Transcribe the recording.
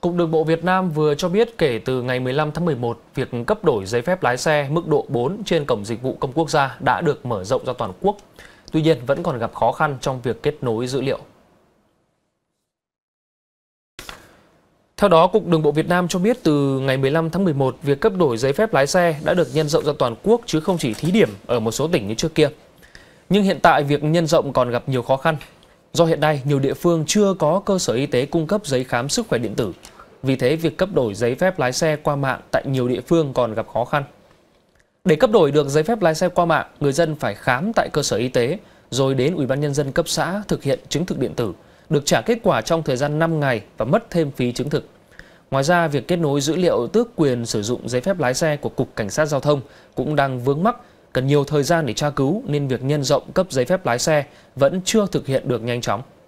Cục Đường bộ Việt Nam vừa cho biết kể từ ngày 15 tháng 11, việc cấp đổi giấy phép lái xe mức độ 4 trên Cổng Dịch vụ Công Quốc gia đã được mở rộng ra toàn quốc. Tuy nhiên, vẫn còn gặp khó khăn trong việc kết nối dữ liệu. Theo đó, Cục Đường bộ Việt Nam cho biết từ ngày 15 tháng 11, việc cấp đổi giấy phép lái xe đã được nhân rộng ra toàn quốc chứ không chỉ thí điểm ở một số tỉnh như trước kia. Nhưng hiện tại, việc nhân rộng còn gặp nhiều khó khăn Do hiện nay, nhiều địa phương chưa có cơ sở y tế cung cấp giấy khám sức khỏe điện tử. Vì thế, việc cấp đổi giấy phép lái xe qua mạng tại nhiều địa phương còn gặp khó khăn. Để cấp đổi được giấy phép lái xe qua mạng, người dân phải khám tại cơ sở y tế, rồi đến Ủy ban Nhân dân cấp xã thực hiện chứng thực điện tử, được trả kết quả trong thời gian 5 ngày và mất thêm phí chứng thực. Ngoài ra, việc kết nối dữ liệu tước quyền sử dụng giấy phép lái xe của Cục Cảnh sát Giao thông cũng đang vướng mắc cần nhiều thời gian để tra cứu nên việc nhân rộng cấp giấy phép lái xe vẫn chưa thực hiện được nhanh chóng.